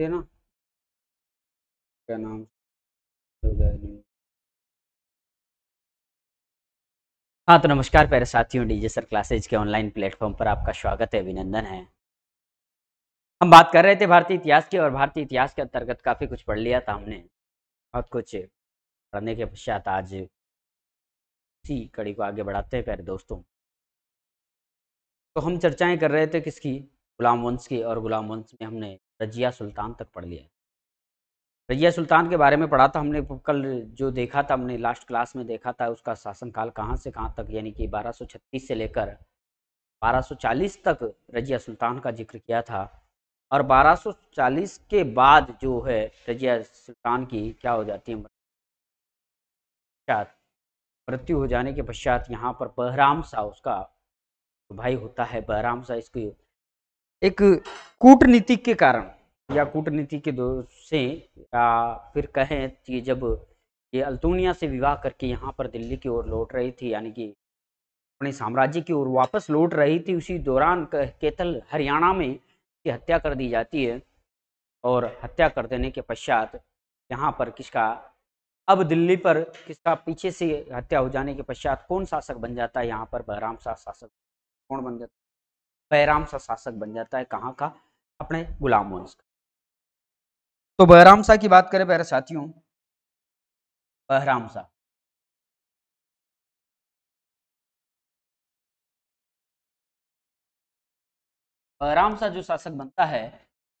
ना क्या नाम हाँ तो नमस्कार प्यारे साथियों डीजे सर क्लासेज के ऑनलाइन प्लेटफॉर्म पर आपका स्वागत है अभिनंदन है हम बात कर रहे थे भारतीय इतिहास की और भारतीय इतिहास के अंतर्गत काफ़ी कुछ पढ़ लिया था हमने बहुत कुछ पढ़ने के पश्चात आज इसी कड़ी को आगे बढ़ाते हैं प्यारे दोस्तों तो हम चर्चाएं कर रहे थे किसकी गुलाम वंश की और गुलाम वंश में हमने रजिया सुल्तान तक पढ़ लिया रजिया सुल्तान के बारे में पढ़ा था हमने कल जो देखा था हमने लास्ट क्लास में देखा था उसका शासनकाल कहाँ से कहाँ तक यानी कि 1236 से लेकर 1240 तक रजिया सुल्तान का जिक्र किया था और 1240 के बाद जो है रजिया सुल्तान की क्या हो जाती है मृत्यु हो जाने के पश्चात यहाँ पर बहराम शाह उसका भाई होता है बहराम शाह इसकी एक कूटनीति के कारण या कूटनीति के से या फिर कहें कि जब ये अल्तूनिया से विवाह करके यहाँ पर दिल्ली की ओर लौट रही थी यानी कि अपने साम्राज्य की ओर वापस लौट रही थी उसी दौरान केतल हरियाणा में की हत्या कर दी जाती है और हत्या कर देने के पश्चात यहाँ पर किसका अब दिल्ली पर किसका पीछे से हत्या हो जाने के पश्चात कौन शासक बन जाता है यहाँ पर बहराम शाह शासक कौन बन जाता बहराम सा शासक बन जाता है कहाँ का अपने गुलाम वंश का तो बहराम शाह की बात करें प्यारे साथियों बहराम शाह बहराम शाह जो शासक बनता है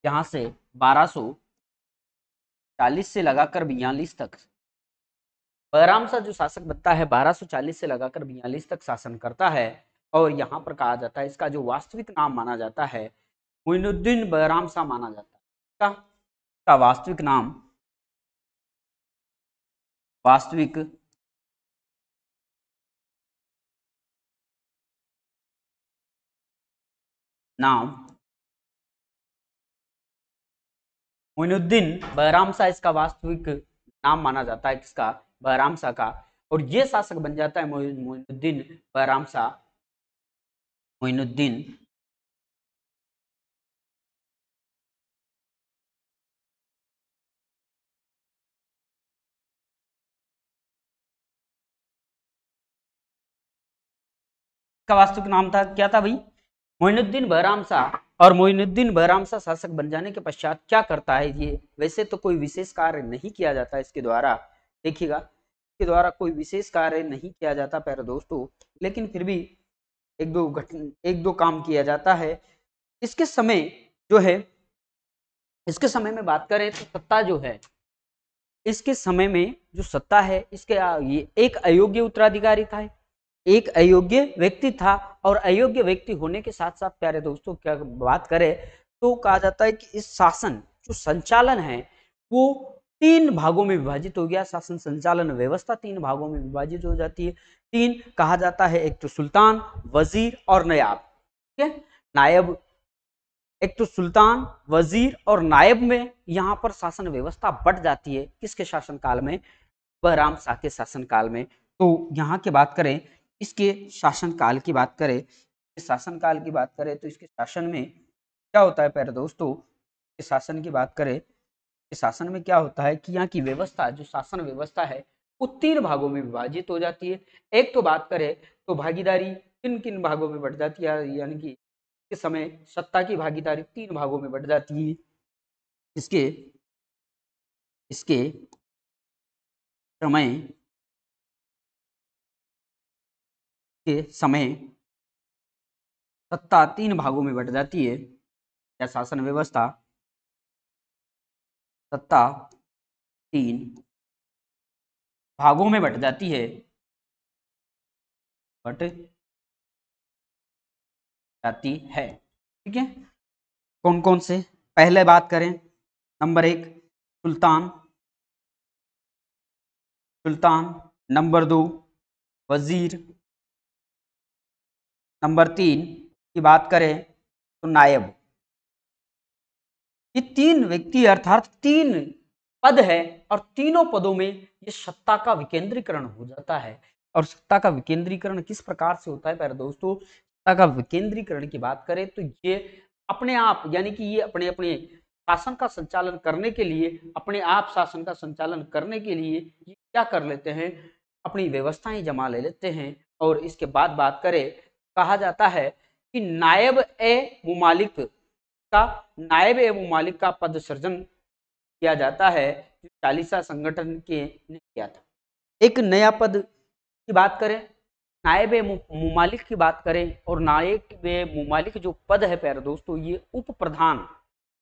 यहां से 1240 से लगाकर बयालीस तक बहराम शाह जो शासक बनता है 1240 से लगाकर बयालीस तक शासन करता है और यहाँ पर कहा जाता है इसका जो वास्तविक नाम माना जाता है मोइनुद्दीन बहराम शाह माना जाता है इसका वास्तविक नाम वास्तविक नाम मोइनुद्दीन बहराम शाह इसका वास्तविक नाम माना जाता है किसका बहराम शाह का और ये शासक बन जाता है मोइनुद्दीन बहराम शाह मोइनुद्दीन का वास्तविक नाम था क्या था भाई मोइनुद्दीन बहराम शाह और मोइनुद्दीन बहराम शाह शासक बन जाने के पश्चात क्या करता है ये वैसे तो कोई विशेष कार्य नहीं किया जाता इसके द्वारा देखिएगा इसके द्वारा कोई विशेष कार्य नहीं किया जाता प्यारे दोस्तों लेकिन फिर भी एक दो घटन एक दो काम किया जाता है इसके समय जो है इसके समय में बात करें तो सत्ता जो है इसके समय में जो सत्ता है इसके ये एक अयोग्य उत्तराधिकारी था एक अयोग्य व्यक्ति था और अयोग्य व्यक्ति होने के साथ साथ प्यारे दोस्तों क्या बात करें तो कहा जाता है कि इस शासन जो संचालन है वो तीन भागों में विभाजित हो गया शासन संचालन व्यवस्था तीन भागों में विभाजित हो जाती है तीन कहा जाता है एक तो सुल्तान वजीर और नायब ठीक है नायब एक तो सुल्तान वजीर और नायब में यहाँ पर शासन व्यवस्था बढ़ जाती है किसके शासन काल में बहराम शाह के शासन काल में तो यहाँ की बात करें इसके शासन काल की बात करें शासन काल की बात करें तो इसके शासन में क्या होता है प्यारे दोस्तों शासन की बात करें शासन में क्या होता है कि यहाँ की व्यवस्था जो शासन व्यवस्था है तीन भागों में विभाजित हो जाती है एक तो बात करें तो भागीदारी किन किन भागों में बढ़ जाती है यानी कि इस समय सत्ता की भागीदारी तीन भागों में बढ़ जाती है इसके इसके समय के समय सत्ता तीन भागों में बढ़ जाती है या शासन व्यवस्था सत्ता तीन भागों में बट जाती है बट जाती है ठीक है कौन कौन से पहले बात करें नंबर एक सुल्तान सुल्तान नंबर दो वजीर नंबर तीन की बात करें तो नायब ये तीन व्यक्ति अर्थात तीन पद है और तीनों पदों में ये सत्ता का विकेंद्रीकरण हो जाता है और सत्ता का विकेंद्रीकरण किस प्रकार से होता है प्यारे दोस्तों सत्ता का विकेंद्रीकरण की बात करें तो ये अपने आप यानी कि ये अपने अपने शासन का संचालन करने के लिए अपने आप शासन का संचालन करने के लिए ये क्या कर लेते हैं अपनी व्यवस्थाएं जमा ले लेते हैं और इसके बाद बात करें कहा जाता है कि नायब ए मुमालिक का नायब ए मुमालिक का पद सृजन किया जाता है जो चालीसा संगठन के ने किया था एक नया पद की बात करें नायब मुमालिक की बात करें और नायक मुमालिक जो पद है प्यारे दोस्तों ये उप प्रधान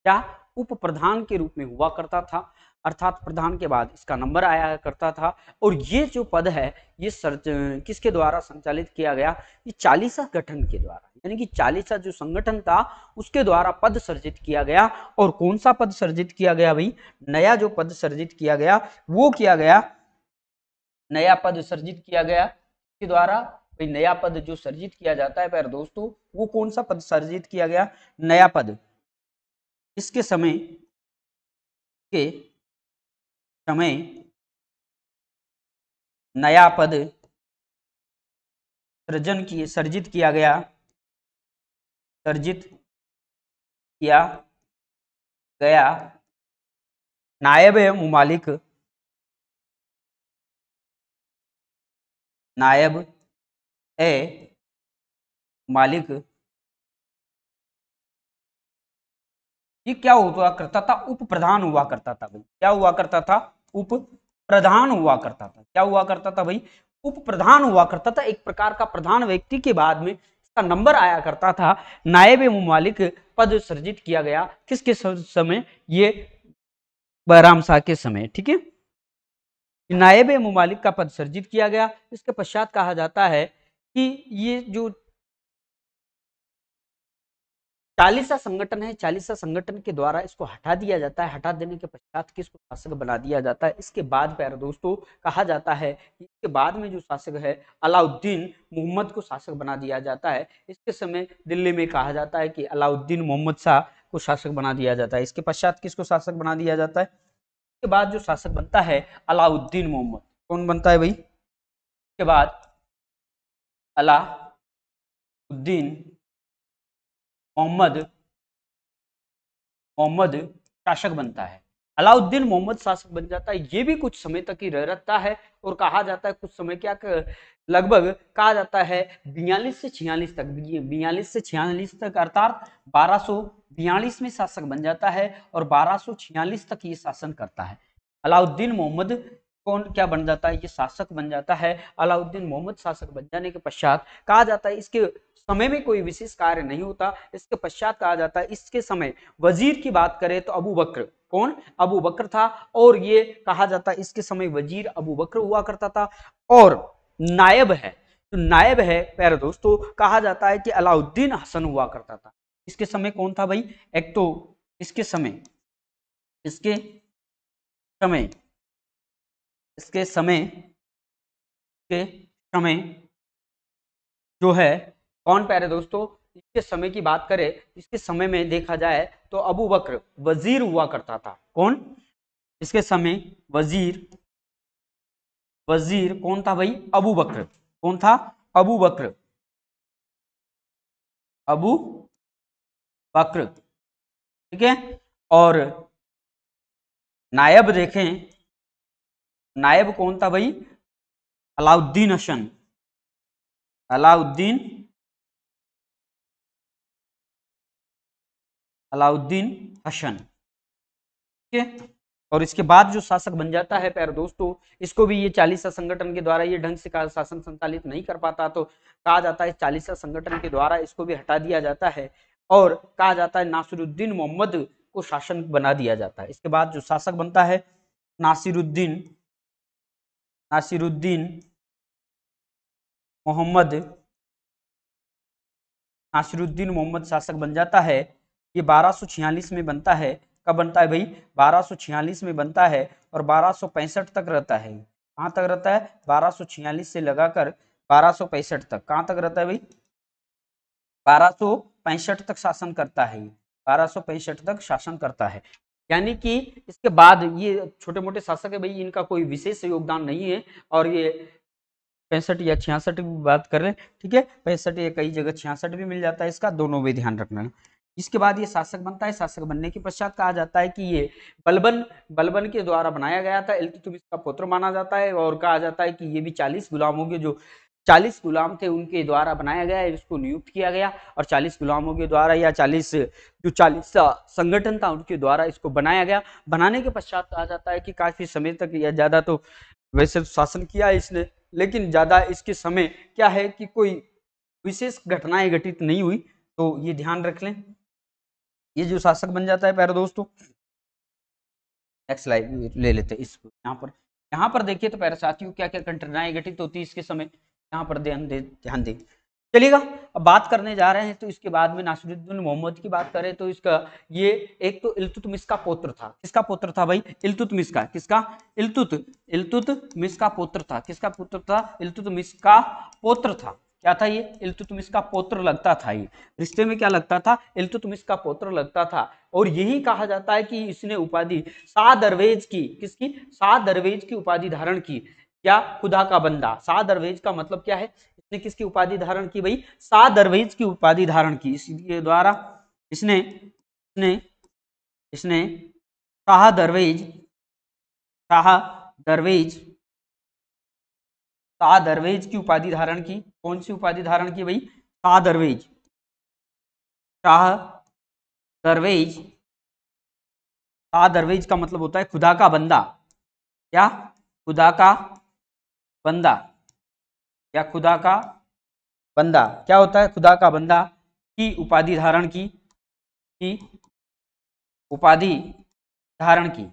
क्या उप प्रधान के रूप में हुआ करता था अर्थात प्रधान के बाद इसका नंबर आया करता था और ये जो पद है ये सर किसके द्वारा संचालित किया गया ये चालीसा गठन के द्वारा यानी कि चालीसा जो संगठन था उसके द्वारा पद सर्जित किया गया और कौन सा पद सर्जित किया गया भाई नया जो पद सर्जित किया गया वो किया गया नया पद सर्जित किया गया के द्वारा भाई नया पद जो सर्जित किया जाता है पर दोस्तों वो कौन सा पद सर्जित किया गया नया पद इसके समय के समय नया पद सृजन किए सर्जित किया गया सर्जित किया गया नायब ममालिक नायब ए मालिक ये क्या हुआ करता था उप प्रधान हुआ करता था भाई क्या हुआ करता था उप प्रधान हुआ करता था क्या हुआ करता था भाई उप प्रधान हुआ करता था एक प्रकार का प्रधान व्यक्ति के बाद में इसका नंबर आया करता था नायब ममालिक पद सृजित किया गया किसके समय ये बहराम शाह के समय ठीक है नायब ममालिक का पद सर्जित किया गया इसके पश्चात कहा जाता है कि ये जो चालीसा संगठन है चालीसा संगठन के द्वारा इसको हटा दिया जाता है हटा देने के पश्चात किसको शासक बना दिया जाता है इसके बाद प्यारे दोस्तों कहा जाता है कि इसके बाद में जो शासक है अलाउद्दीन मोहम्मद को शासक बना दिया जाता है इसके समय दिल्ली में कहा जाता है कि अलाउद्दीन मोहम्मद शाह को शासक बना दिया जाता है इसके पश्चात किसको शासक बना दिया जाता है इसके बाद जो शासक बनता है अलाउद्दीन मोहम्मद कौन बनता है भाई इसके बाद अलाउद्दीन मोहम्मद मोहम्मद शासक बनता है अलाउद्दीन मोहम्मद शासक बन जाता है ये भी कुछ समय तक ही रह रहता है और कहा जाता है कुछ समय क्या लगभग कहा जाता है बयालीस से छियालीस तक बयालीस से छियालीस तक अर्थात बारह सो बयालीस में शासक बन जाता है और बारह सो छियालीस तक ये शासन करता है अलाउद्दीन मोहम्मद कौन क्या बन जाता है ये शासक बन जाता है अलाउद्दीन मोहम्मद शासक बन जाने के पश्चात कहा जाता है इसके समय में कोई विशेष कार्य नहीं होता इसके पश्चात कहा जाता है इसके समय वजीर की बात करें तो अबू बकर कौन अबू बकर था और ये कहा जाता है इसके समय वजीर अबू बकर हुआ करता था और नायब है तो नायब है प्यारे दोस्तों कहा जाता है कि अलाउद्दीन हसन हुआ करता था इसके समय कौन था भाई एक तो इसके समय इसके समय इसके समय के समय जो है कौन प्यारे दोस्तों इसके समय की बात करें इसके समय में देखा जाए तो अबू बकर वजीर हुआ करता था कौन इसके समय वजीर वजीर कौन था भाई अबू बकर कौन था अबू बकर अबू बकर ठीक है और नायब देखें नायब कौन था भाई अलाउद्दीन हसन अलाउद्दीन अलाउद्दीन हसन ठीक है और इसके बाद जो शासक बन जाता है प्यारे दोस्तों इसको भी ये चालीसा संगठन के द्वारा ये ढंग से शासन संचालित नहीं कर पाता तो कहा जाता है चालीसा संगठन के द्वारा इसको भी हटा दिया जाता है और कहा जाता है नासिरुद्दीन मोहम्मद को शासन बना दिया जाता है इसके बाद जो शासक बनता है नासिरुद्दीन नासिरुद्दीन मोहम्मद नासिरुद्दीन मोहम्मद शासक बन जाता है ये 1246 में बनता है कब बनता है भाई 1246 में बनता है और 1265 तक रहता है कहाँ तक रहता है 1246 से लगाकर 1265 तक कहाँ तक रहता है भाई 1265 तक शासन करता है 1265 तक शासन करता है यानी कि इसके बाद ये छोटे मोटे शासक है भाई इनका कोई विशेष योगदान नहीं है और ये पैंसठ या छियासठ भी बात कर रहे हैं ठीक है पैंसठ या कई जगह छियासठ भी मिल जाता है इसका दोनों भी ध्यान रखना इसके बाद ये शासक बनता है शासक बनने के पश्चात कहा जाता है कि ये बलबन बलबन के द्वारा बनाया गया था एल्तुतुमिस का पुत्र माना जाता है और कहा जाता है कि ये भी चालीस गुलामों के जो चालीस गुलाम थे उनके द्वारा बनाया गया इसको नियुक्त किया गया और चालीस गुलामों के द्वारा या चालीस जो चालीस संगठन था उनके द्वारा इसको बनाया गया बनाने के पश्चात कहा जाता है कि काफी समय तक यह ज्यादा तो वैसे तो शासन किया इसने लेकिन ज्यादा इसके समय क्या है कि कोई विशेष घटनाएं घटित नहीं हुई तो ये ध्यान रख लें ये जो शासक बन जाता है प्यारे दोस्तों नेक्स्ट लाइव ले लेते हैं इस यहाँ पर यहाँ पर देखिए तो पैर साथियों क्या क्या घटनाएं घटित होती है इसके समय यहाँ पर ध्यान दे ध्यान दें चलिएगा अब बात करने जा रहे हैं तो इसके बाद में नासिरुद्दीन मोहम्मद की बात करें तो इसका ये एक तो इलतुतमिस का पोत्र था किसका पोत्र था भाई इलतुतमिस का किसका इलतुत इलतुतमिस का पोत्र था किसका पुत्र था इलतुतमिस का पोत्र था क्या था ये इलतुतमिस का पोत्र लगता था ये रिश्ते में क्या लगता था इलतुतमिस का पोत्र लगता था और यही कहा जाता है कि इसने उपाधि सा दरवेज की किसकी सा दरवेज की उपाधि धारण की या खुदा का बंदा सा दरवेज का मतलब क्या है इसने किसकी उपाधि धारण की भाई सा दरवेज की उपाधि धारण की इसके द्वारा इसने इसने इसने शाह दरवेज शाह दरवेज शाह दरवेज की उपाधि धारण की कौन सी उपाधि धारण की भाई शाह दरवेज शाह दरवेज शाह दरवेज का मतलब होता है खुदा का बंदा क्या खुदा का बंदा या खुदा का बंदा क्या होता है खुदा का बंदा की उपाधि धारण की की उपाधि धारण की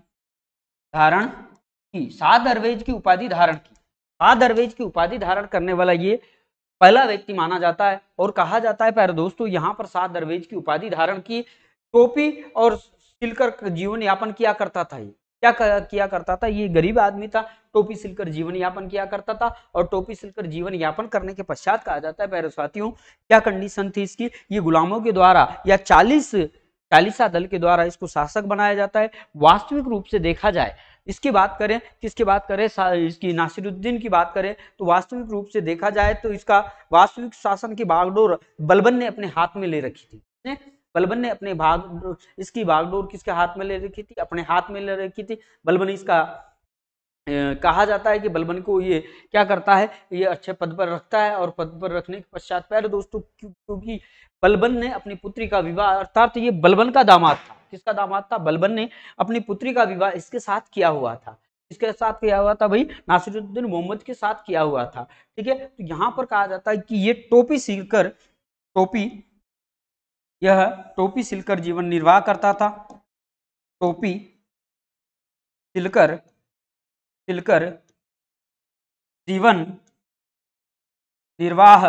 धारण की सात दरवेज की उपाधि धारण की सात दरवेज की उपाधि धारण करने वाला ये पहला व्यक्ति माना जाता है और कहा जाता है प्यारे दोस्तों यहाँ पर सात दरवेज की उपाधि धारण की टोपी और सिलकर जीवन यापन किया करता था ये क्या कर, किया करता था ये गरीब आदमी था टोपी सिलकर जीवन यापन किया करता था और टोपी सिलकर जीवन यापन करने के पश्चात कहा जाता है पैरों साथियों क्या कंडीशन थी इसकी ये गुलामों के द्वारा या चालीस चालीसा दल के द्वारा इसको शासक बनाया जाता है वास्तविक रूप से देखा जाए इसकी बात करें किसकी बात करें इसकी नासिरुद्दीन की बात करें तो वास्तविक रूप से देखा जाए तो इसका वास्तविक शासन की बागडोर बलबन ने अपने हाथ में ले रखी थी ने? बलबन ने अपने भाग इसकी भागडोर किसके हाथ में ले रखी थी अपने हाथ में ले रखी थी बलबन इसका कहा जाता है कि बलबन को ये क्या करता है ये अच्छे पद पर रखता है और पद पर रखने के पश्चात पैर दोस्तों क्योंकि बलबन ने अपनी पुत्री का विवाह अर्थात ये बलबन का दामाद था किसका दामाद था बलबन ने अपनी पुत्री का विवाह इसके साथ किया हुआ था इसके साथ किया हुआ था भाई नासिरुद्दीन मोहम्मद के साथ किया हुआ था ठीक है तो यहाँ पर कहा जाता है कि ये टोपी सीकर टोपी यह टोपी सिलकर जीवन निर्वाह करता था टोपी सिलकर सिलकर जीवन निर्वाह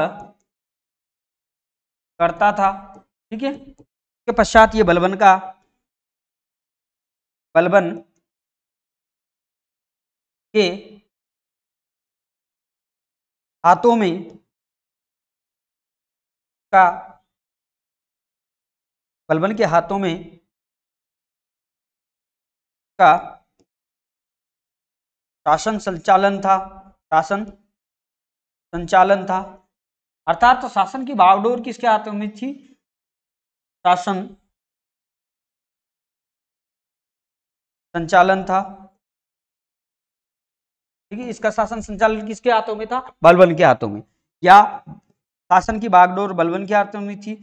करता था ठीक है के पश्चात ये बलबन का बलबन के हाथों में का बलबन के हाथों में का शासन संचालन था शासन संचालन था अर्थात तो शासन की बागडोर किसके हाथों में थी शासन संचालन था ठीक है इसका शासन संचालन किसके हाथों में था बलबन के हाथों में या शासन की बागडोर बलबन के हाथों में थी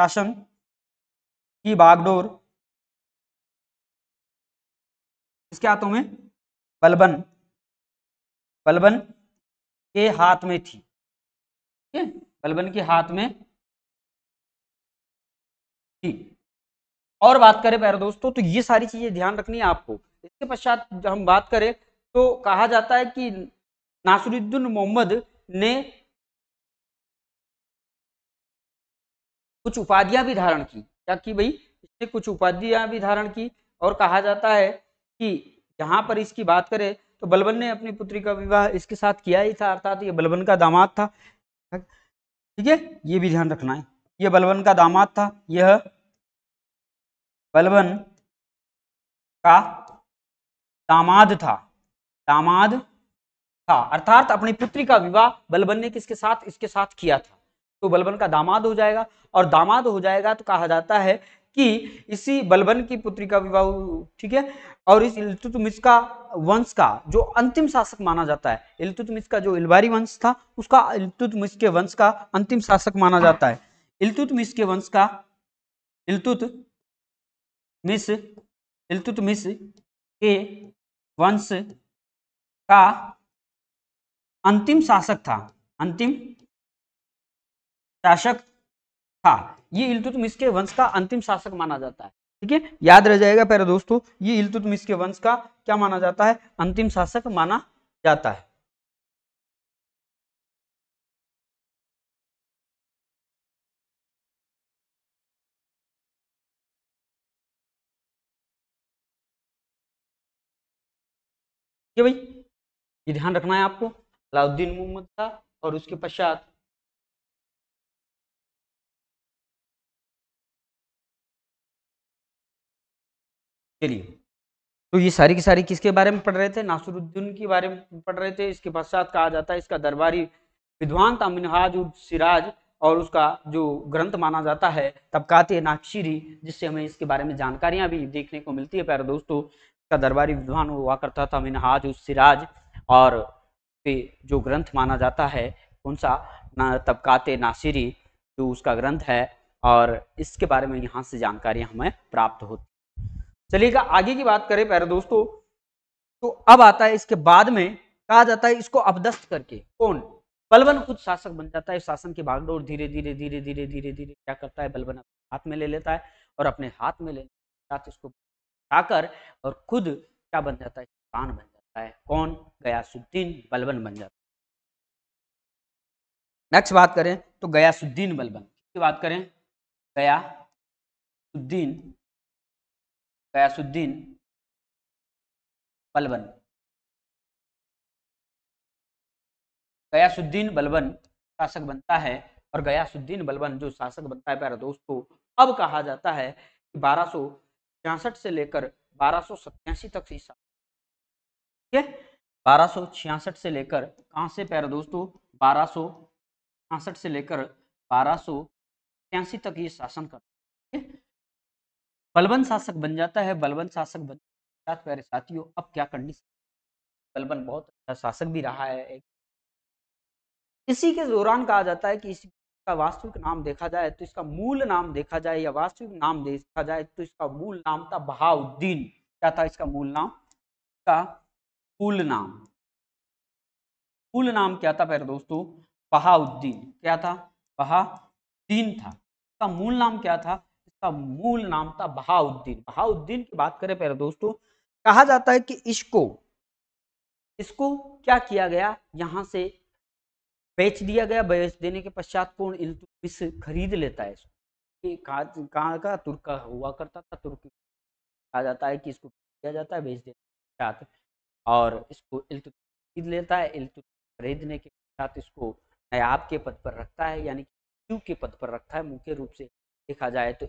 शासन की बागडोर इसके हाथों में बलबन बलबन के हाथ में थी ठीक है बलबन के हाथ में थी और बात करें प्यारे दोस्तों तो ये सारी चीजें ध्यान रखनी है आपको इसके पश्चात जब हम बात करें तो कहा जाता है कि नासरुद्दीन मोहम्मद ने कुछ उपाधियां भी धारण की क्या की भाई इसने कुछ उपाधियां भी धारण की और कहा जाता है कि यहाँ पर इसकी बात करें तो बलबन ने अपनी पुत्री का विवाह इसके साथ किया ही था अर्थात ये बलबन का दामाद था ठीक है ये भी ध्यान रखना है ये बलबन का दामाद था यह बलबन का दामाद था दामाद था अर्थात अपनी पुत्री का विवाह बलबन ने किसके साथ इसके साथ किया था तो बलबन का दामाद हो जाएगा और दामाद हो जाएगा तो कहा जाता है कि इसी बलबन की पुत्री का विवाह ठीक है और इस इलतुतमिस का वंश का जो अंतिम शासक माना जाता है इलतुतमिस का जो इलवारी वंश था उसका इलतुतमिस के वंश का अंतिम शासक माना जाता है इलतुतमिस के वंश का इलतुत मिस इलतुतमिस के वंश का अंतिम शासक था अंतिम शासक था ये इलतुतमिश के वंश का अंतिम शासक माना जाता है ठीक है याद रह जाएगा पहले दोस्तों ये इलतुतमिश के वंश का क्या माना जाता है अंतिम शासक माना जाता है ठीक है भाई ये ध्यान रखना है आपको अलाउद्दीन मोहम्मद था और उसके पश्चात चलिए तो ये सारी की सारी किसके बारे में पढ़ रहे थे नासुरुद्दीन के बारे में पढ़ रहे थे इसके पश्चात कहा जाता है इसका दरबारी विद्वान था मिनहाज उद सिराज और उसका जो ग्रंथ माना जाता है तबकात नाक्षीरी जिससे हमें इसके बारे में जानकारियां भी देखने को मिलती है प्यारे दोस्तों इसका दरबारी विद्वान हुआ करता था मिनहाज उद सिराज और जो ग्रंथ माना जाता है कौन सा ना, तबकात नासिरी जो उसका ग्रंथ है और इसके बारे में यहाँ से जानकारियाँ हमें प्राप्त होती चलिएगा आगे की बात करें प्यारे दोस्तों तो अब आता है इसके बाद में कहा जाता है इसको अपदस्त करके कौन बलबन खुद शासक बन जाता है शासन के भागडोर धीरे धीरे धीरे धीरे धीरे धीरे क्या करता है बलबन अपने हाथ में ले लेता है और अपने हाथ में लेने के साथ इसको उठाकर और खुद क्या बन जाता है कान बन जाता है कौन गयासुद्दीन बलबन बन जाता है नेक्स्ट बात करें तो गयासुद्दीन बलबन की बात करें गयासुद्दीन कयासुद्दीन बलबन गयासुद्दीन बलबन शासक बनता है और गयासुद्दीन बलबन जो शासक बनता है प्यारा दोस्तों अब कहा जाता है कि बारह से लेकर बारह तक से ठीक है बारह से लेकर कहाँ से प्यारा दोस्तों बारह से लेकर बारह तक ये शासन करता बलबन शासक बन जाता है बलबन शासक बन प्यारे साथियों अब क्या करनी बलबन बहुत अच्छा शासक भी रहा है एक इसी के दौरान कहा जाता है कि इसका वास्तविक नाम देखा जाए तो इसका मूल नाम देखा जाए या वास्तविक नाम देखा जाए तो इसका मूल नाम था बहाउद्दीन क्या था इसका मूल नाम का मूल नाम मूल नाम क्या था पहले दोस्तों बहाउद्दीन क्या था बहाउद्दीन था इसका मूल नाम क्या था का मूल नाम था बहाउद्दीन बहाउद्दीन की बात करें पहले दोस्तों कहा जाता है कि इसको इसको क्या किया गया यहां से बेच दिया गया बेच देने के पश्चात पूर्ण इल्तुतमिश खरीद लेता है इसको कहा का तुर्क का हुआ करता था तुर्क कहा जाता है कि इसको दिया जाता है बेच देने के पश्चात और इसको इल्तुतमिश खरीद लेता है इल्तुतमिश खरीदने के पश्चात इसको नयाब के पद पर रखता है यानी कि के पद पर रखता है मुख्य रूप से देखा जाए तो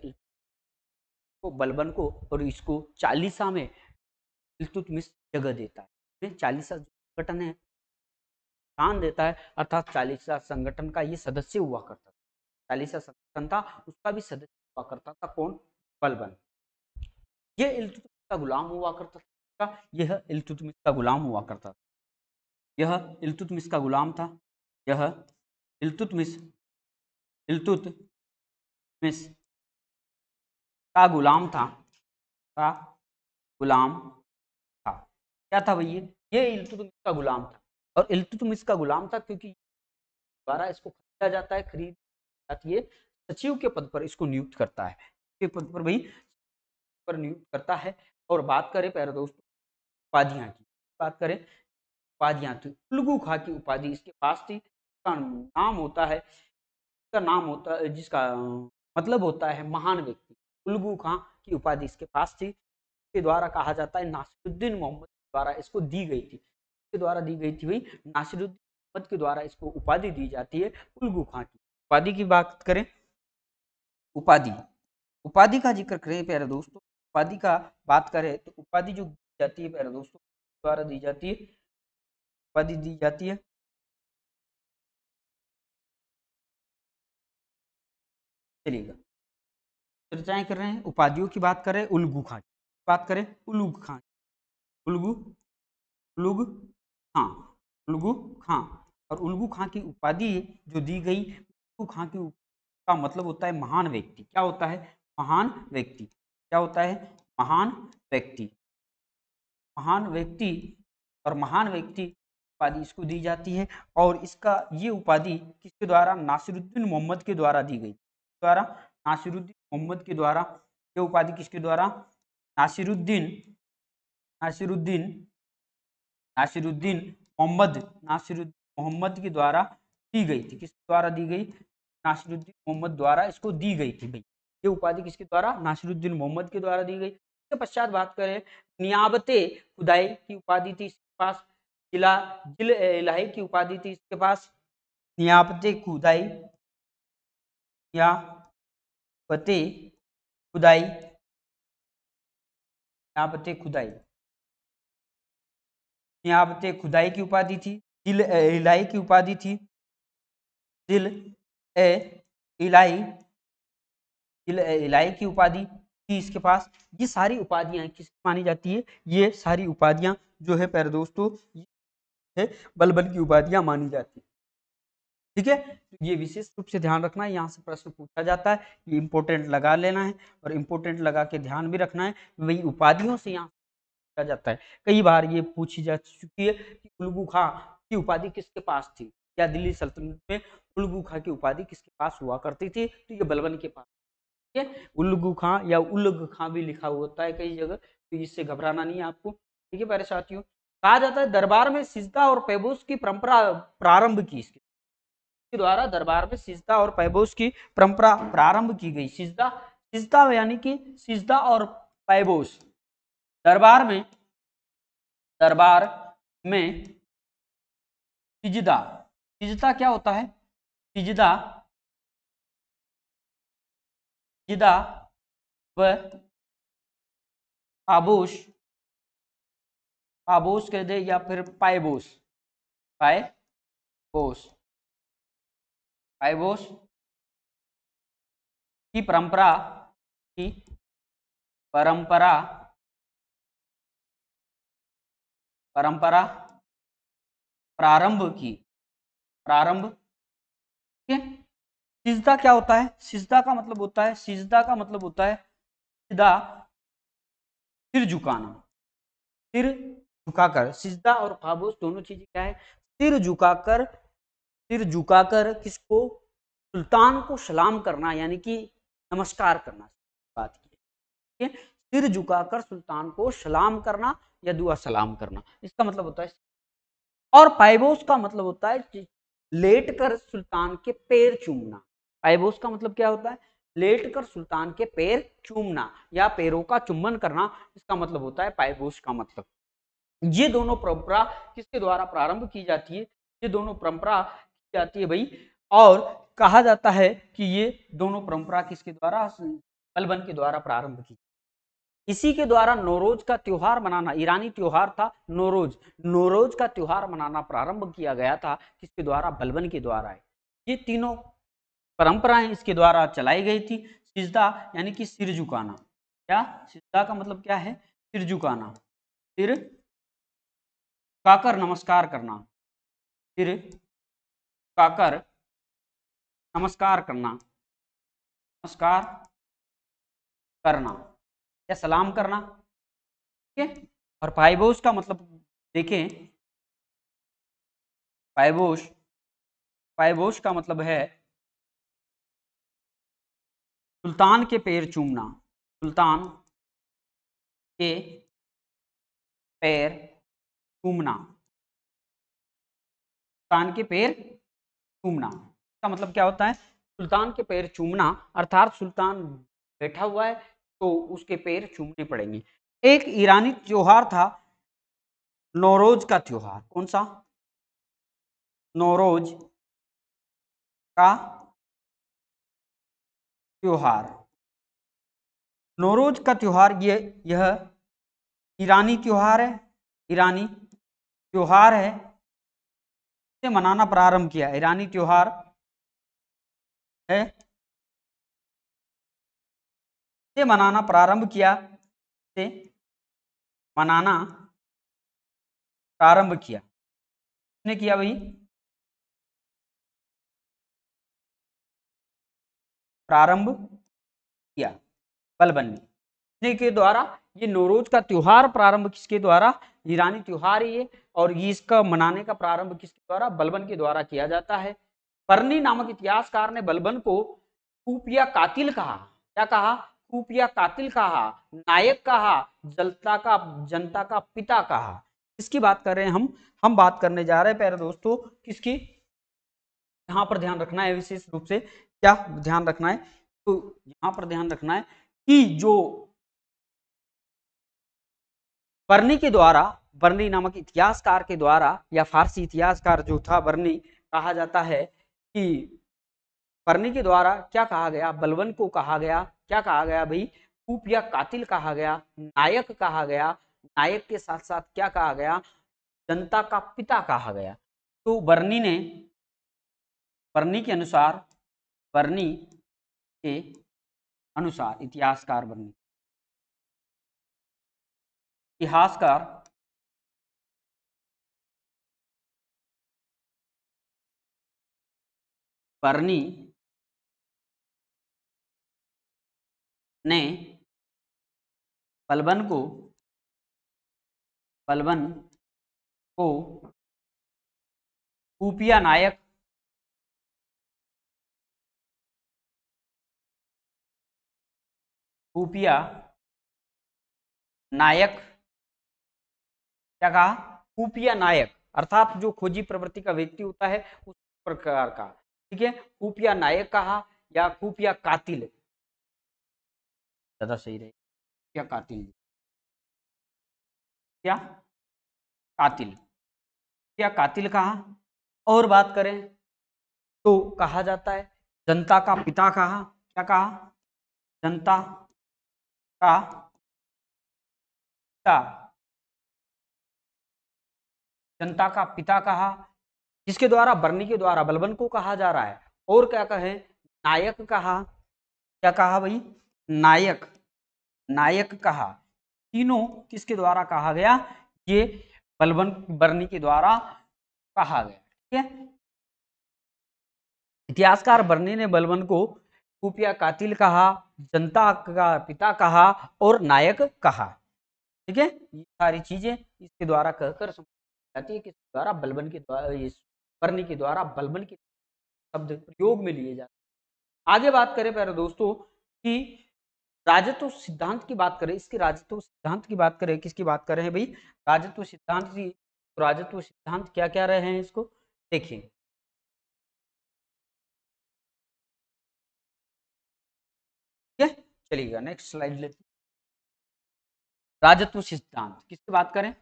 को बलबन को और इसको चालीसा में इलतुत मिस्र जगह देता है चालीसा संगठन है स्थान देता है अर्थात चालीसा संगठन का ये सदस्य हुआ करता था चालीसा संगठन था उसका भी सदस्य हुआ करता था कौन बलबन ये इलतुत का गुलाम हुआ करता था यह इलतुतमिस का गुलाम हुआ करता था यह इलतुतमिस का गुलाम था यह इलतुतमिस इलतुतमिस का गुलाम था का गुलाम था क्या था भैया ये इल्तुतमिश का गुलाम था और इल्तुतमिश का गुलाम था क्योंकि द्वारा इसको खरीदा जाता है खरीद जाती है सचिव के पद पर इसको नियुक्त करता है के पद पर भाई पर नियुक्त करता है और बात करें प्यारे दोस्तों उपाधियाँ की बात करें उपाधियाँ थी तो उलगू खा की उपाधि इसके पास थी उसका नाम होता है उसका नाम होता है जिसका मतलब होता है महान व्यक्ति उलगू खां की उपाधि इसके पास थी इसके द्वारा कहा जाता है नासिरुद्दीन मोहम्मद द्वारा इसको दी गई थी इसके द्वारा दी गई थी वही नासिरुद्दीन मोहम्मद के द्वारा इसको उपाधि दी जाती है उलगू खां की उपाधि की बात करें उपाधि उपाधि का जिक्र करें प्यारे दोस्तों उपाधि का बात करें तो उपाधि जो दी जाती है प्यारे दोस्तों द्वारा दी जाती है उपाधि दी जाती है चलिएगा चर्चाएं कर रहे हैं उपाधियों की बात करें उलगू खां बात करें उलुग खां उलगू उलुग खां उलगू खां और उलगू खां की उपाधि जो दी गई उलगू खां की का मतलब होता है महान व्यक्ति क्या होता है महान व्यक्ति क्या होता है महान व्यक्ति महान व्यक्ति और महान व्यक्ति उपाधि इसको दी जाती है और इसका ये उपाधि किसके द्वारा नासिरुद्दीन मोहम्मद के द्वारा दी गई द्वारा नासिरुद्दीन मोहम्मद के द्वारा यह उपाधि किसके द्वारा नासिरुद्दीन नासिरुद्दीन नासिरुद्दीन मोहम्मद नासिरुद्दीन मोहम्मद के द्वारा दी गई थी किसके द्वारा दी गई नासिरुद्दीन मोहम्मद द्वारा इसको दी गई थी भाई ये उपाधि किसके द्वारा नासिरुद्दीन मोहम्मद के द्वारा दी गई इसके पश्चात बात करें नियाबते खुदाई की उपाधि थी इसके पास जिला जिल इलाही की उपाधि थी इसके पास नियाबते खुदाई या पते खुदाई यहाँ पते खुदाई यहाँ पते खुदाई की उपाधि थी दिल ए इलाई की उपाधि थी दिल ए इलाई दिल ए इलाई की उपाधि थी इसके पास ये सारी उपाधियां किस मानी जाती है ये सारी उपाधियां जो है पैर दोस्तों है बलबल की उपाधियां मानी जाती है ठीक है तो ये विशेष रूप से ध्यान रखना है यहाँ से प्रश्न पूछा जाता है ये इम्पोर्टेंट लगा लेना है और इम्पोर्टेंट लगा के ध्यान भी रखना है वही उपाधियों से यहाँ पूछा जाता है कई बार ये पूछी जा चुकी है कि उलगू खां की उपाधि किसके पास थी या दिल्ली सल्तनत में उलगू खां की उपाधि किसके पास हुआ करती थी तो ये बलवन के पास ठीक है उलगू खां या उलग खां भी लिखा होता है कई जगह तो इससे घबराना नहीं है आपको ठीक है प्यारे साथियों कहा जाता है दरबार में सिजदा और पेबोस की परंपरा प्रारंभ की इसके के द्वारा दरबार में सिजदा और पैबोस की परंपरा प्रारंभ की गई सिजदा सिजदा यानी कि सिजदा और पैबोस दरबार में दरबार में सिजदा सिजदा क्या होता है सिजदा सिजदा व आबोश आबोश कह दे या फिर पायबोश पायबोश काइबोस की परंपरा की परंपरा परंपरा प्रारंभ की प्रारंभ ठीक है सिजदा क्या होता है सिजदा का मतलब होता है सिजदा का मतलब होता है सिदा सिर झुकाना सिर झुकाकर सिजदा और फाबोस दोनों चीजें क्या है सिर झुकाकर सिर झुकाकर किसको सुल्तान को सलाम करना यानी कि नमस्कार करना बात की है सिर झुकाकर सुल्तान को सलाम करना या दुआ सलाम करना इसका मतलब होता है और पाइबोस का मतलब होता है लेट कर सुल्तान के पैर चूमना पाइबोस का मतलब क्या होता है लेट कर सुल्तान के पैर चूमना या पैरों का चुम्बन करना इसका मतलब होता है पाइबोस का मतलब ये दोनों परंपरा किसके द्वारा प्रारंभ की जाती है ये दोनों परंपरा जाती है भाई और कहा जाता है कि ये दोनों परंपरा किसके द्वारा अलबन के द्वारा प्रारंभ की इसी के द्वारा नोरोज का त्योहार मनाना ईरानी त्योहार था नोरोज नोरोज का त्योहार मनाना प्रारंभ किया गया था किसके द्वारा बलबन के द्वारा है ये तीनों परंपराएं इसके द्वारा चलाई गई थी सिजदा यानी कि सिर झुकाना क्या सिजदा का मतलब क्या है सिर झुकाना सिर काकर नमस्कार करना सिर कर नमस्कार करना नमस्कार करना या सलाम करना ठीक है और पाइबोस का मतलब देखें पाइबोस पाइबोस का मतलब है सुल्तान के पैर चूमना सुल्तान के पैर चूमना सुल्तान के पैर चूमना इसका मतलब क्या होता है सुल्तान के पैर चूमना अर्थात सुल्तान बैठा हुआ है तो उसके पैर चूमने पड़ेंगे एक ईरानी त्योहार था नौरोज का त्योहार कौन सा नौरोज का त्योहार नौरोज का त्योहार ये यह ईरानी त्योहार है ईरानी त्योहार है से मनाना प्रारंभ किया ईरानी त्योहार है से मनाना प्रारंभ किया से मनाना प्रारंभ किया ने किया भाई प्रारंभ किया बलबन ने के द्वारा ये नवरोज का त्यौहार प्रारंभ किसके द्वारा ईरानी त्यौहार ये और ये इसका मनाने का प्रारंभ किसके द्वारा बलबन के द्वारा किया जाता है परनी नामक इतिहासकार ने बलबन को कूपिया कातिल कहा क्या कहा कूपिया कातिल कहा नायक कहा जलता का जनता का पिता कहा किसकी बात कर रहे हैं हम हम बात करने जा रहे हैं प्यारे दोस्तों किसकी यहाँ पर ध्यान रखना है विशेष रूप से क्या ध्यान रखना है तो यहाँ पर ध्यान रखना है कि जो बर्नी के द्वारा बर्नी नामक इतिहासकार के द्वारा या फारसी इतिहासकार जो था बर्नी कहा जाता है कि बर्नी के द्वारा क्या कहा गया बलवन को कहा गया क्या कहा गया भाई कूप या कातिल कहा गया नायक कहा गया नायक के साथ साथ क्या कहा गया जनता का पिता कहा गया तो बर्नी ने बर्नी के अनुसार बर्नी के अनुसार इतिहासकार बर्नी इतिहासकार बर्नी ने पलबन को पलबन को खुफिया नायक खुफिया नायक क्या कहा खुफिया नायक अर्थात जो खोजी प्रवृत्ति का व्यक्ति होता है उस प्रकार का ठीक है खुफिया नायक कहा या खुफिया कातिल ज्यादा सही रहे क्या कातिल क्या कातिल क्या कातिल कहा और बात करें तो कहा जाता है जनता का पिता कहा क्या कहा जनता का पिता जनता का पिता कहा जिसके द्वारा बर्नी के द्वारा बलबन को कहा जा रहा है और क्या कहे नायक कहा क्या कहा भाई नायक नायक कहा तीनों किसके द्वारा कहा गया ये बलबन बर्नी के द्वारा कहा गया ठीक है इतिहासकार बर्नी ने बलबन को खुफिया कातिल कहा जनता का पिता कहा और नायक कहा ठीक है ये सारी चीजें इसके द्वारा कहकर जाती है किस द्वारा बलबन के द्वारा के द्वारा बलबन के शब्द प्रयोग में लिए जाते आगे बात करें प्यारे दोस्तों कि राजत्व सिद्धांत की बात करें इसके राजत्व सिद्धांत की बात करें किसकी बात कर रहे हैं भाई राजत्व सिद्धांत की तो राजत्व सिद्धांत क्या क्या रहे हैं इसको देखिए चलिएगा नेक्स्ट स्लाइड लेते राजत्व सिद्धांत किसकी बात करें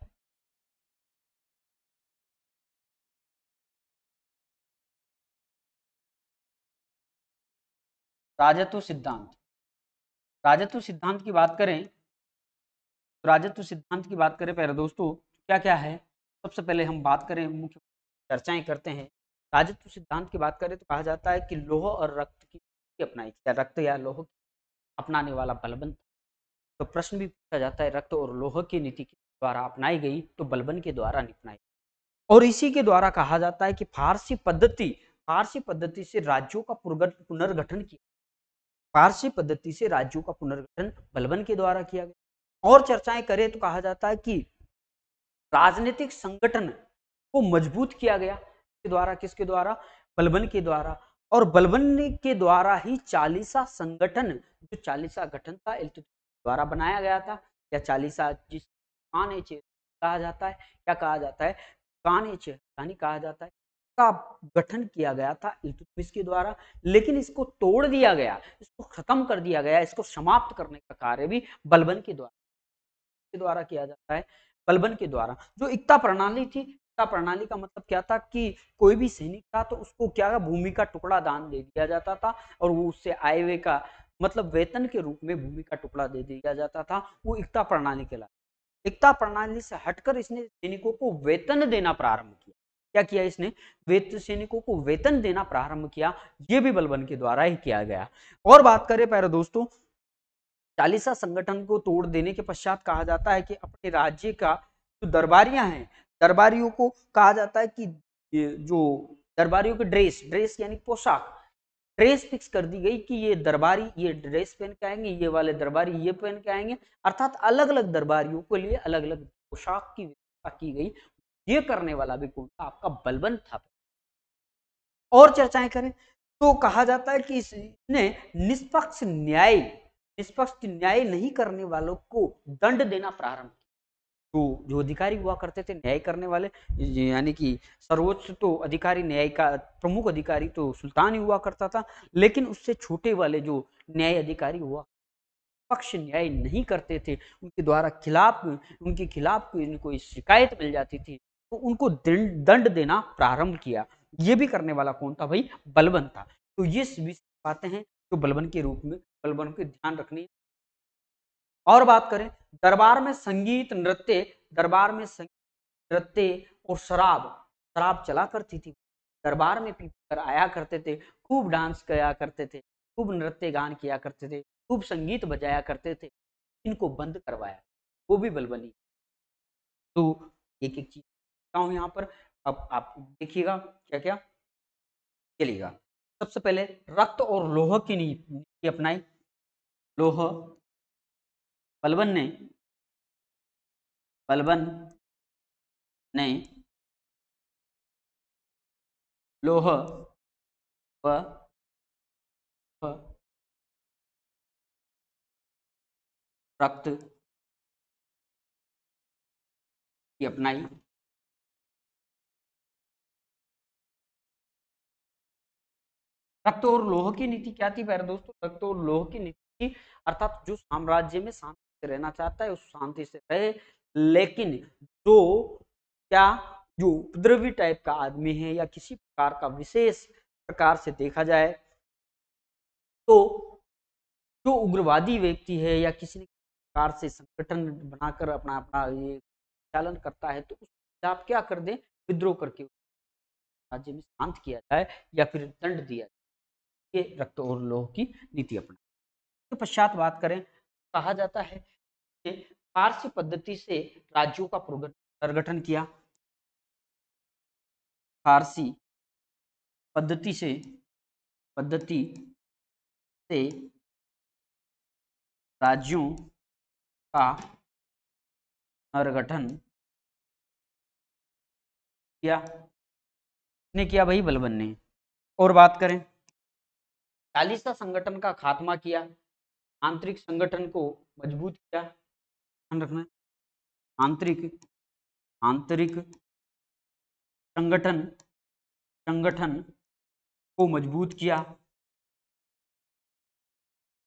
राजत्व सिद्धांत राजत्व सिद्धांत की बात करें तो राजत्व सिद्धांत की बात करें पहले दोस्तों क्या क्या है सबसे पहले हम बात करें मुख्य चर्चाएं करते हैं राजत्व सिद्धांत की बात करें तो कहा जाता है कि लोह और रक्त की अपनाई या रक्त या लोह अपनाने वाला बलबन तो प्रश्न भी पूछा जाता है रक्त और लोह की नीति के द्वारा अपनाई गई तो बलबन के द्वारा निपनाई और इसी के द्वारा कहा जाता है कि फारसी पद्धति फारसी पद्धति से राज्यों का पुनर्गठन किया पारसी पद्धति से राज्यों का पुनर्गठन बलबन के द्वारा किया गया और चर्चाएं करें तो कहा जाता है कि राजनीतिक संगठन को मजबूत किया गया के द्वारा किसके द्वारा बलबन के द्वारा और बलबन के द्वारा ही चालीसा संगठन जो चालीसा गठन था द्वारा बनाया गया था या चालीसा जिस कान कहा जाता है क्या कहा जाता है कान यानी कहा जाता है का गठन किया गया था इल्तुतमिश के द्वारा लेकिन इसको तोड़ दिया गया इसको खत्म कर दिया गया इसको समाप्त करने का कार्य भी बलबन के द्वारा के द्वारा किया जाता है बलबन के द्वारा जो एकता प्रणाली थी इकता प्रणाली का मतलब क्या था कि कोई भी सैनिक था तो उसको क्या भूमि का टुकड़ा दान दे दिया जाता था और वो उससे आय हुए का मतलब वेतन के रूप में भूमि का टुकड़ा दे दिया जाता था वो एकता प्रणाली के लाए एकता प्रणाली से हटकर इसने सैनिकों को वेतन देना प्रारंभ किया क्या किया इसने वेत सैनिकों को वेतन देना प्रारंभ किया ये भी बलबन के द्वारा ही किया गया और बात करें पैर दोस्तों चालीसा संगठन को तोड़ देने के पश्चात कहा जाता है कि अपने राज्य का जो दरबारियां हैं दरबारियों को कहा जाता है कि जो दरबारियों के ड्रेस ड्रेस यानी पोशाक ड्रेस फिक्स कर दी गई कि ये दरबारी ये ड्रेस पहन के आएंगे ये वाले दरबारी ये पहन के आएंगे अर्थात अलग अलग दरबारियों के लिए अलग अलग पोशाक की व्यवस्था की गई ये करने वाला भी कौन था आपका बलबन था और चर्चाएं करें तो कहा जाता है कि इसने निष्पक्ष न्याय निष्पक्ष न्याय नहीं करने वालों को दंड देना प्रारंभ किया तो जो अधिकारी हुआ करते थे न्याय करने वाले यानी कि सर्वोच्च तो अधिकारी न्याय का प्रमुख अधिकारी तो सुल्तान ही हुआ करता था लेकिन उससे छोटे वाले जो न्याय अधिकारी हुआ पक्ष न्याय नहीं करते थे उनके द्वारा खिलाफ उनके खिलाफ कोई शिकायत मिल जाती थी तो उनको दंड देना प्रारंभ किया ये भी करने वाला कौन था भाई बलबन था तो ये बातें हैं जो बलबन के रूप में बलबन के ध्यान रखनी और बात करें दरबार में संगीत नृत्य दरबार में संगीत नृत्य और शराब शराब चला करती थी दरबार में पी कर आया करते थे खूब डांस किया करते थे खूब नृत्य गान किया करते थे खूब संगीत बजाया करते थे इनको बंद करवाया वो भी बलबनी तो एक एक चीज हूँ यहाँ पर अब आप देखिएगा क्या क्या चलिएगा सबसे पहले रक्त और लोह की नीति अपनाई लोह बलबन ने बलबन ने लोह व रक्त की अपनाई रक्त तो और लोह की नीति क्या थी प्यारे दोस्तों रक्त तो और लोह की नीति अर्थात जो साम्राज्य में शांति से रहना चाहता है उस शांति से रहे लेकिन जो क्या जो उपद्रवी टाइप का आदमी है या किसी प्रकार का विशेष प्रकार से देखा जाए तो जो उग्रवादी व्यक्ति है या किसी ने प्रकार से संगठन बनाकर अपना अपना ये चालन करता है तो आप क्या कर दें विद्रोह करके राज्य में शांत किया जाए या फिर दंड दिया जाए ये रक्त और लोह की नीति अपना तो पश्चात बात करें कहा जाता है कि पारसी पद्धति से राज्यों का प्रगठन किया फारसी पद्धति से पद्धति से राज्यों का पुनर्गठन किया ने किया भाई बलबन ने और बात करें चालीसा संगठन का खात्मा किया आंतरिक संगठन को मजबूत किया ध्यान रखना आंतरिक आंतरिक संगठन संगठन को मजबूत किया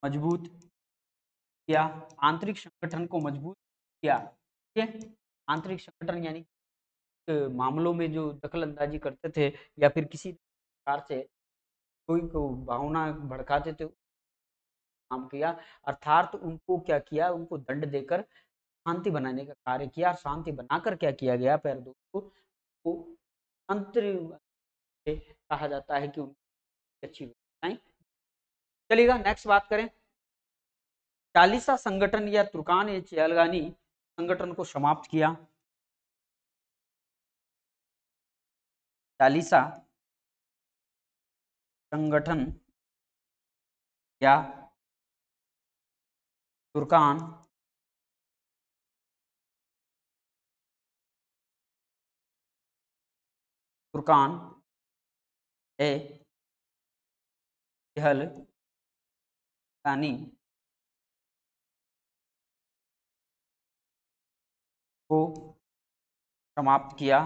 मजबूत किया आंतरिक संगठन को मजबूत किया ठीक है आंतरिक संगठन यानी मामलों में जो दखल अंदाजी करते थे या फिर किसी प्रकार से कोई को भावना भड़का देते काम किया अर्थात उनको क्या किया उनको दंड देकर शांति बनाने का कार्य किया शांति बनाकर क्या किया गया पैर दोस्तों को अंतरिम कहा जाता है कि उनकी अच्छी चलिएगा नेक्स्ट बात करें चालीसा संगठन या तुर्कान या चेलगानी संगठन को समाप्त किया चालीसा संगठन या तुर्कान तुर्कान ए हल तानी को समाप्त किया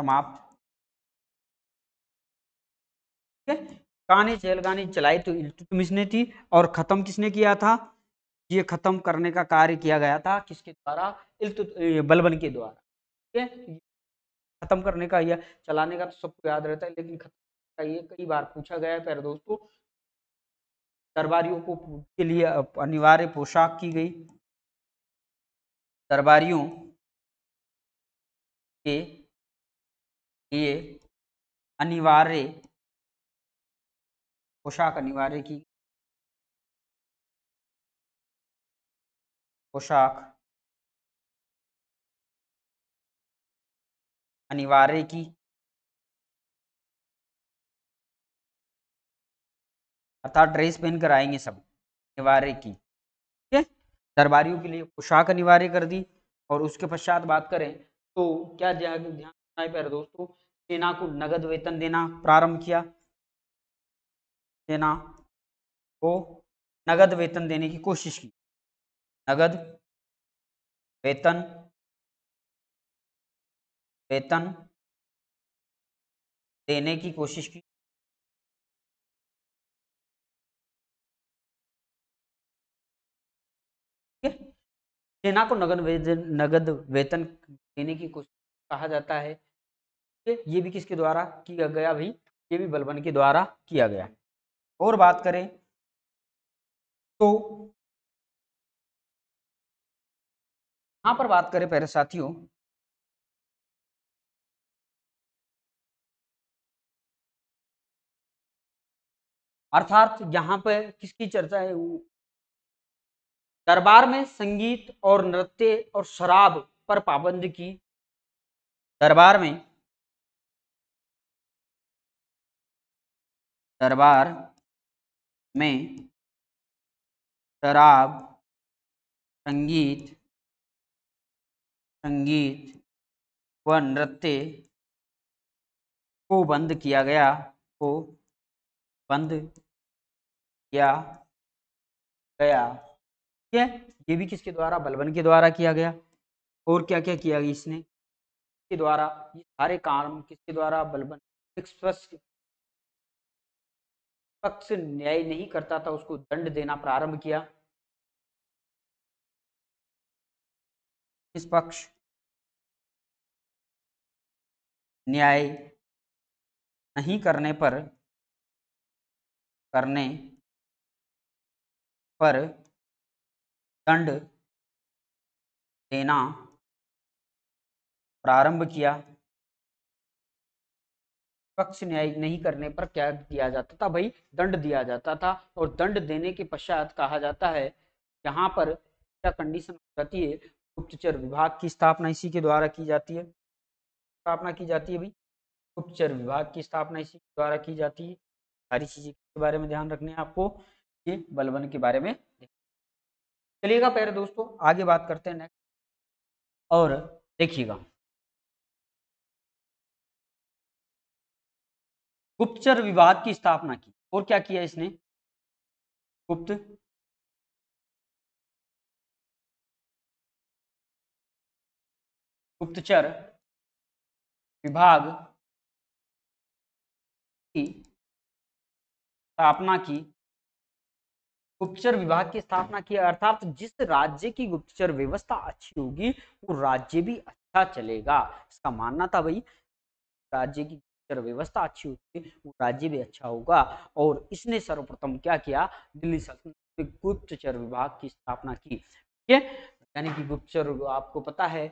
समाप्त कानी जेलगानी चलाई तो इल्तुतमिश तो थी और ख़त्म किसने किया था ये ख़त्म करने का कार्य किया गया था किसके द्वारा इल्तुत बलबन के द्वारा ख़त्म करने का या चलाने का तो सबको याद रहता है लेकिन ख़त्म का ये कई बार पूछा गया है प्यारे दोस्तों दरबारियों को के लिए अनिवार्य पोशाक की गई दरबारियों के ये अनिवार्य पोशाक अनिवार्य की पोशाक अनिवार्य की अर्थात ड्रेस पहन कर आएंगे सब अनिवार्य की ठीक है दरबारियों के लिए पोशाक अनिवार्य कर दी और उसके पश्चात बात करें तो क्या ध्यान ही प्यारे दोस्तों सेना को नगद वेतन देना प्रारंभ किया सेना को नगद वेतन देने की कोशिश की नगद वेतन वेतन देने की कोशिश की सेना को नगद वेतन नगद वेतन देने की कोशिश कहा जाता है ये भी किसके द्वारा किया गया भाई ये भी बलबन के द्वारा किया गया और बात करें तो यहां पर बात करें पहले साथियों अर्थात यहां पर किसकी चर्चा है वो दरबार में संगीत और नृत्य और शराब पर पाबंदी की दरबार में दरबार में शराब संगीत संगीत व नृत्य को बंद किया गया को बंद किया गया ठीक है ये भी किसके द्वारा बलबन के द्वारा किया गया और क्या क्या किया इसने किसके द्वारा ये सारे काम किसके द्वारा बलबन पक्ष न्याय नहीं करता था उसको दंड देना प्रारंभ किया निष्पक्ष न्याय नहीं करने पर करने पर दंड देना प्रारंभ किया पक्ष न्याय नहीं करने पर क्या दिया जाता था भाई दंड दिया जाता था और दंड देने के पश्चात कहा जाता है यहाँ पर क्या कंडीशन रहती है गुप्तचर विभाग की स्थापना इसी के द्वारा की जाती है स्थापना की जाती है भाई गुप्तचर विभाग की स्थापना इसी के द्वारा की जाती है सारी चीजें के बारे में ध्यान रखने हैं आपको ये बलवन के बारे में चलिएगा पैर दोस्तों आगे बात करते हैं नेक्स्ट और देखिएगा गुप्तचर विभाग की स्थापना की और क्या किया इसने गुप्त गुप्तचर विभाग की स्थापना की गुप्तचर विभाग की स्थापना की अर्थात जिस राज्य की गुप्तचर व्यवस्था अच्छी होगी वो राज्य भी अच्छा चलेगा इसका मानना था भाई राज्य की व्यवस्था अच्छी होती है वो राज्य भी अच्छा होगा और इसने सर्वप्रथम क्या किया दिल्ली सल्तनत के गुप्तचर विभाग की स्थापना की ठीक है यानी कि गुप्तचर आपको पता है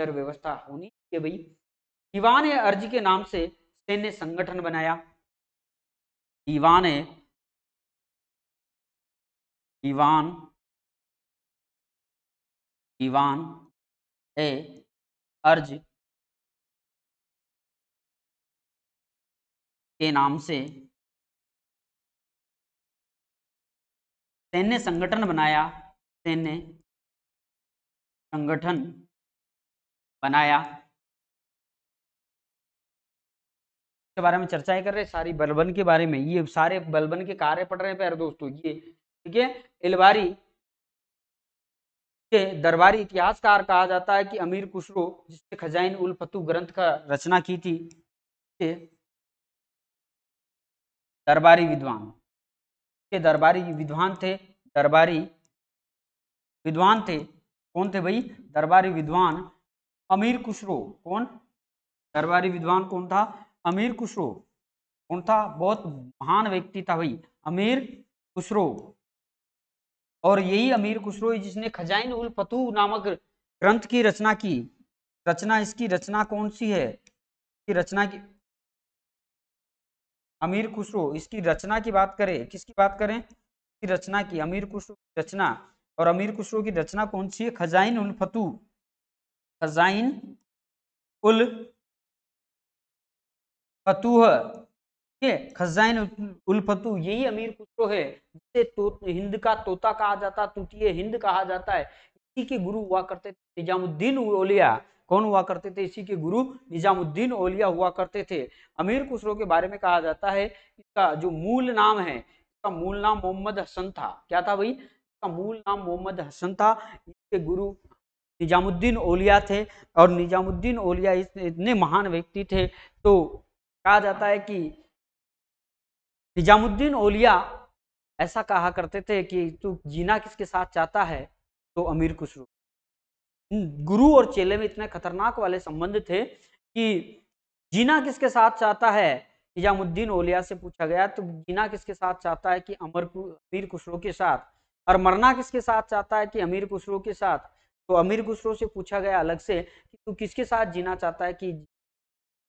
व्यवस्था होनी चाहिए भाई दीवान अर्ज के नाम से सैन्य संगठन बनाया दीवान दीवान दीवान ए अर्ज के नाम से सैन्य संगठन बनाया सैन्य संगठन बनाया के बारे में चर्चा कर रहे सारी बलबन के बारे में ये सारे बलबन के कार्य पढ़ रहे हैं प्यारे दोस्तों ये ठीक है इलवारी के दरबारी इतिहासकार कहा जाता है कि अमीर कुशरो जिसने खजाइन उल फतु ग्रंथ का रचना की थी दरबारी विद्वान के दरबारी विद्वान थे दरबारी विद्वान थे कौन थे भाई दरबारी विद्वान अमीर खुसरो कौन दरबारी विद्वान कौन था अमीर खुसरो कौन था बहुत महान व्यक्ति था भाई अमीर खुसरो और यही अमीर खुसरो जिसने खजाइन उल फतू नामक ग्रंथ की रचना की रचना इसकी रचना कौन सी है इसकी रचना की अमीर खुसरो इसकी रचना की बात करें किसकी बात करें इसकी रचना की अमीर खुसरो की रचना और अमीर खुसरो की रचना कौन सी है खजाइन उल फतू खजाइन उल फतूह ठीक है खजाइन उल फतू यही अमीर खुसरो है जिसे तो, हिंद का तोता कहा जाता तूतीय हिंद कहा जाता है इसी के गुरु हुआ करते थे निजामुद्दीन ओलिया कौन हुआ करते थे इसी के गुरु निजामुद्दीन ओलिया हुआ करते थे अमीर खुसरो के बारे में कहा जाता है इसका जो मूल नाम है इसका मूल नाम मोहम्मद हसन था क्या था भाई इसका मूल नाम मोहम्मद हसन था इसके गुरु निजामुद्दीन ओलिया थे और निजामुद्दीन ओलिया इतने महान व्यक्ति थे तो कहा जाता है कि निजामुद्दीन ओलिया ऐसा कहा करते थे कि तू जीना किसके साथ चाहता है तो अमीर खुसरो गुरु और चेले में इतने खतरनाक वाले संबंध थे कि जीना किसके साथ चाहता है निजामुद्दीन ओलिया से पूछा गया तो जीना किसके साथ चाहता है कि अमर अमीर खुसरो के साथ और मरना किसके साथ चाहता है कि अमीर खुसरो के साथ तो अमीर खुसरो से पूछा गया अलग से कि तू किसके साथ जीना चाहता है कि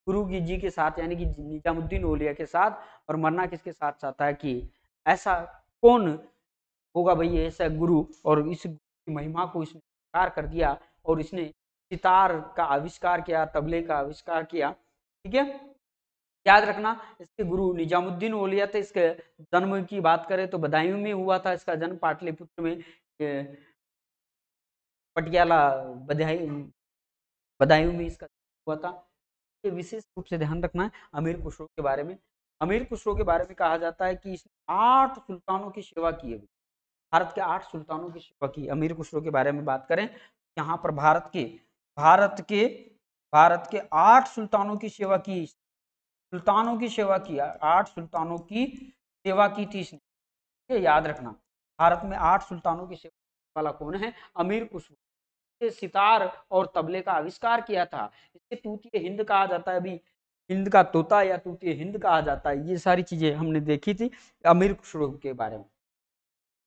गुरु की जी के साथ यानी कि निजामुद्दीन ओलिया के साथ और मरना किसके साथ चाहता है कि ऐसा कौन होगा भाई ऐसा गुरु और इस महिमा को इसने स्वीकार कर दिया और इसने सितार का आविष्कार किया तबले का आविष्कार किया ठीक है याद रखना इसके गुरु निजामुद्दीन ओलिया थे इसके जन्म की बात करें तो बदायूं में हुआ था इसका जन्म पाटलिपुत्र में पटियाला बदाई बदायूं में इसका हुआ था ये विशेष रूप से ध्यान रखना है अमीर खुशरो के बारे में अमीर खुशरो के बारे में कहा जाता है कि इसने आठ सुल्तानों की सेवा की है भारत के आठ सुल्तानों की सेवा की अमीर खुशरो के बारे में बात करें यहाँ पर भारत के भारत के भारत के आठ सुल्तानों की सेवा की सुल्तानों की सेवा की आठ सुल्तानों की सेवा की थी इसने ये याद रखना भारत में आठ सुल्तानों की सेवा वाला कौन है अमीर खुसरो सितार और तबले का आविष्कार किया था इसे तूतीय हिंद कहा जाता है अभी हिंद का तोता या तूतीय हिंद कहा जाता है ये सारी चीजें हमने देखी थी अमीर खुसरो के बारे में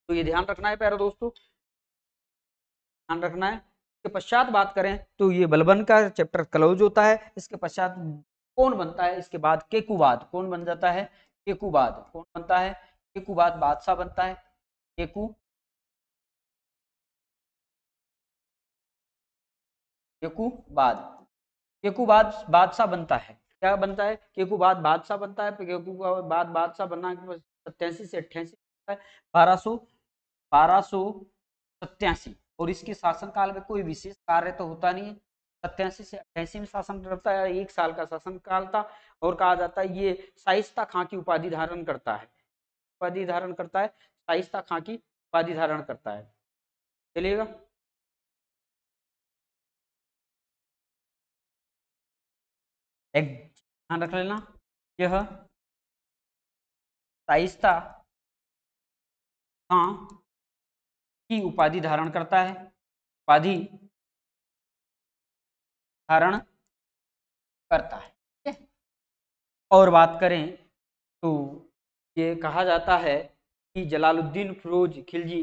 तो ये ध्यान रखना है प्यारे दोस्तों ध्यान रखना है के पश्चात बात करें तो ये बलबन का चैप्टर क्लोज होता है इसके पश्चात कौन बनता है इसके बाद केकुवाद कौन बन जाता है केकुवाद कौन बनता है केकुवाद बादशाह बनता है केकु केकुबाद केकुबाद बादशाह बनता है क्या बनता है केकुबाद बादशाह बनता है केकुबाद बादशाह बनना सत्यासी से अट्ठासी बारह सौ बारह सौ सत्यासी और इसके शासन काल में कोई विशेष कार्य तो होता नहीं है सत्यासी से अठासी में शासन करता है एक साल का शासन काल था और कहा जाता है ये साइस्ता खां की उपाधि धारण करता है उपाधि धारण करता है साइस्ता खां की उपाधि धारण करता है चलिएगा एक ध्यान रख लेना यह साइस्ता खां की उपाधि धारण करता है उपाधि धारण करता है और बात करें तो ये कहा जाता है कि जलालुद्दीन फिरोज खिलजी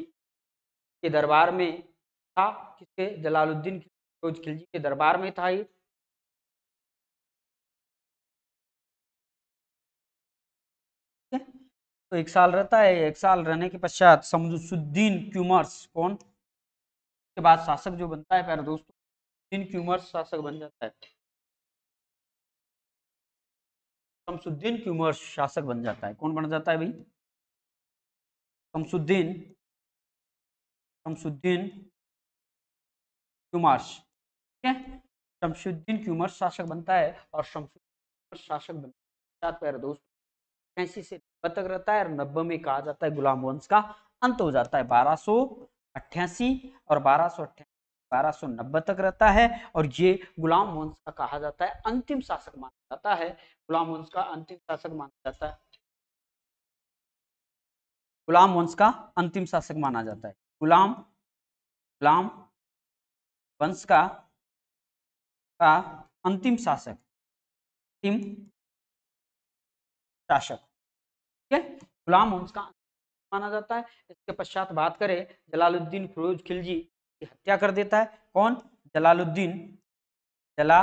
के दरबार में था किसके जलालुद्दीन फिरोज खिलजी के दरबार में था ये तो एक साल रहता है एक साल रहने के पश्चात समझुद्दीन क्यूमर्स कौन के बाद शासक जो बनता है प्यारे दोस्तों दिन क्यूमर्स शासक बन जाता है समसुद्दीन क्यूमर्स शासक बन जाता है कौन बन जाता है भाई समसुद्दीन समसुद्दीन क्यूमर्स ठीक है शमसुद्दीन क्यूमर्स शासक बनता है और शमसुद्दीन शासक बनता है प्यारे दोस्त कैसी से कब तक रहता है नब्बे में कहा जाता है गुलाम वंश का अंत हो जाता है बारह और बारह नब्बे तक रहता है और ये गुलाम वंश का कहा जाता है अंतिम शासक माना जाता है गुलाम वंश का अंतिम शासक माना जाता है गुलाम वंश का अंतिम शासक माना जाता है गुलाम गुलाम वंश का का अंतिम शासक अंतिम शासक है गुलाम होम्स का माना जाता है इसके पश्चात बात करें जलालुद्दीन फिरोज खिलजी की हत्या कर देता है कौन जलालुद्दीन जला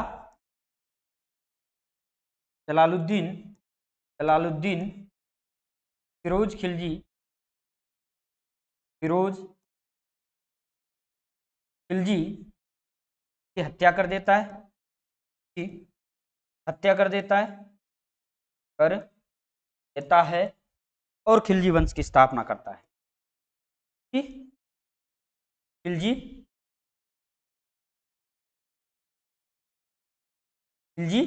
जलालुद्दीन जलालुद्दीन फिरोज खिलजी फिरोज खिलजी की हत्या कर देता है हत्या कर देता है कर देता है और खिलजी वंश की स्थापना करता है खिलजी खिलजी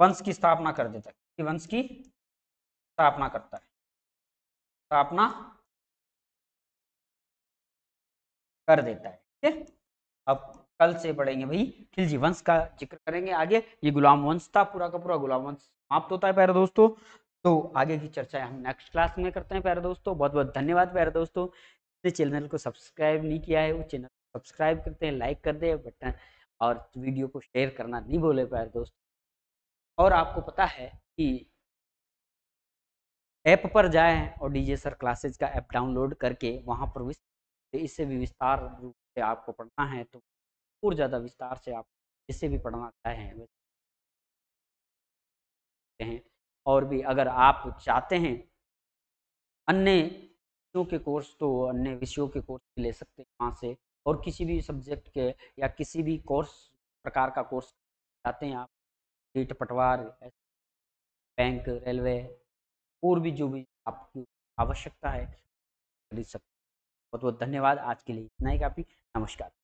वंश की स्थापना कर देता है वंश की स्थापना करता है स्थापना कर देता है ठीक अब कल से पढ़ेंगे भाई खिलजी वंश का जिक्र करेंगे आगे ये गुलाम वंश था पूरा का पूरा गुलाम वंश समाप्त होता है प्यारे दोस्तों तो आगे की चर्चाएं हम नेक्स्ट क्लास में करते हैं प्यारे दोस्तों बहुत बहुत धन्यवाद प्यारे दोस्तों जिसने चैनल को सब्सक्राइब नहीं किया है वो चैनल सब्सक्राइब करते हैं लाइक कर दे बटन और वीडियो को शेयर करना नहीं बोले प्यारे दोस्तों और आपको पता है कि ऐप पर जाएं और डीजे सर क्लासेज का ऐप डाउनलोड करके वहाँ पर तो इससे भी विस्तार रूप से आपको पढ़ना है तो और ज़्यादा विस्तार से आप इससे भी पढ़ना चाहें हैं और भी अगर आप चाहते हैं अन्य विषयों के कोर्स तो अन्य विषयों के कोर्स भी ले सकते हैं वहाँ से और किसी भी सब्जेक्ट के या किसी भी कोर्स प्रकार का कोर्स चाहते हैं आप ईट पटवार बैंक रेलवे और भी जो भी आपकी आवश्यकता है खरीद सकते बहुत बहुत धन्यवाद आज के लिए इतना ही काफ़ी नमस्कार